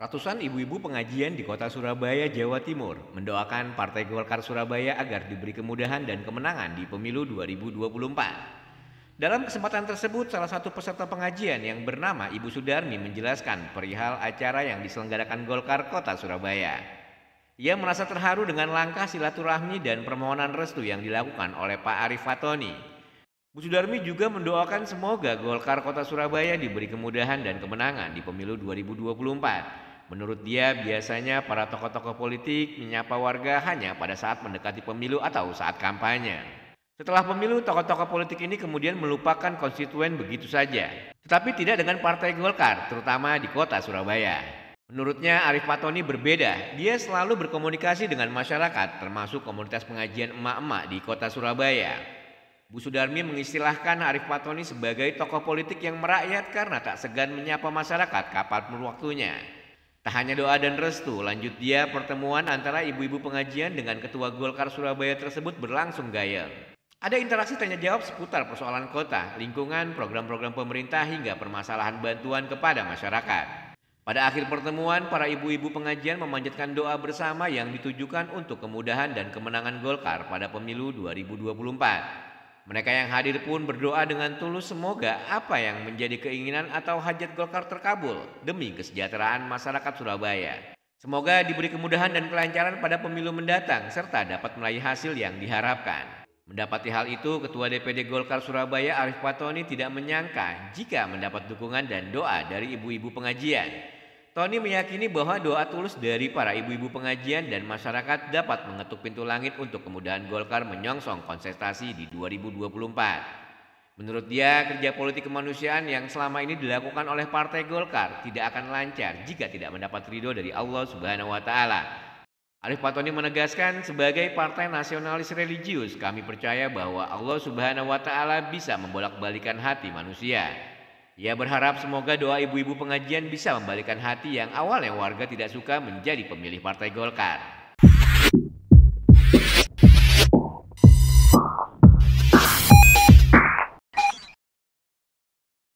Ratusan ibu-ibu pengajian di kota Surabaya, Jawa Timur mendoakan Partai Golkar Surabaya agar diberi kemudahan dan kemenangan di pemilu 2024. Dalam kesempatan tersebut, salah satu peserta pengajian yang bernama Ibu Sudarmi menjelaskan perihal acara yang diselenggarakan Golkar Kota Surabaya. Ia merasa terharu dengan langkah silaturahmi dan permohonan restu yang dilakukan oleh Pak Arif Fatoni. Bu Sudarmi juga mendoakan semoga Golkar Kota Surabaya diberi kemudahan dan kemenangan di pemilu 2024. Menurut dia, biasanya para tokoh-tokoh politik menyapa warga hanya pada saat mendekati pemilu atau saat kampanye. Setelah pemilu, tokoh-tokoh politik ini kemudian melupakan konstituen begitu saja. Tetapi tidak dengan Partai Golkar, terutama di kota Surabaya. Menurutnya Arif Patoni berbeda, dia selalu berkomunikasi dengan masyarakat termasuk komunitas pengajian emak-emak di kota Surabaya. Bu Sudarmi mengistilahkan Arif Patoni sebagai tokoh politik yang merakyat karena tak segan menyapa masyarakat pun waktunya. Tak hanya doa dan restu, lanjut dia pertemuan antara ibu-ibu pengajian dengan ketua Golkar Surabaya tersebut berlangsung gaya. Ada interaksi tanya jawab seputar persoalan kota, lingkungan, program-program pemerintah hingga permasalahan bantuan kepada masyarakat. Pada akhir pertemuan, para ibu-ibu pengajian memanjatkan doa bersama yang ditujukan untuk kemudahan dan kemenangan Golkar pada pemilu 2024. Mereka yang hadir pun berdoa dengan tulus semoga apa yang menjadi keinginan atau hajat Golkar terkabul demi kesejahteraan masyarakat Surabaya. Semoga diberi kemudahan dan kelancaran pada pemilu mendatang serta dapat meraih hasil yang diharapkan. Mendapati hal itu, Ketua DPD Golkar Surabaya Arif Patoni tidak menyangka jika mendapat dukungan dan doa dari ibu-ibu pengajian. Tony meyakini bahwa doa tulus dari para ibu-ibu pengajian dan masyarakat dapat mengetuk pintu langit untuk kemudahan Golkar menyongsong konsentrasi di 2024. Menurut dia, kerja politik kemanusiaan yang selama ini dilakukan oleh Partai Golkar tidak akan lancar jika tidak mendapat ridho dari Allah Subhanahu wa Ta'ala Arif Patoni menegaskan sebagai partai nasionalis religius kami percaya bahwa Allah Subhanahu wa taala bisa membolak-balikan hati manusia. Ia berharap semoga doa ibu-ibu pengajian bisa membalikan hati yang awalnya warga tidak suka menjadi pemilih Partai Golkar.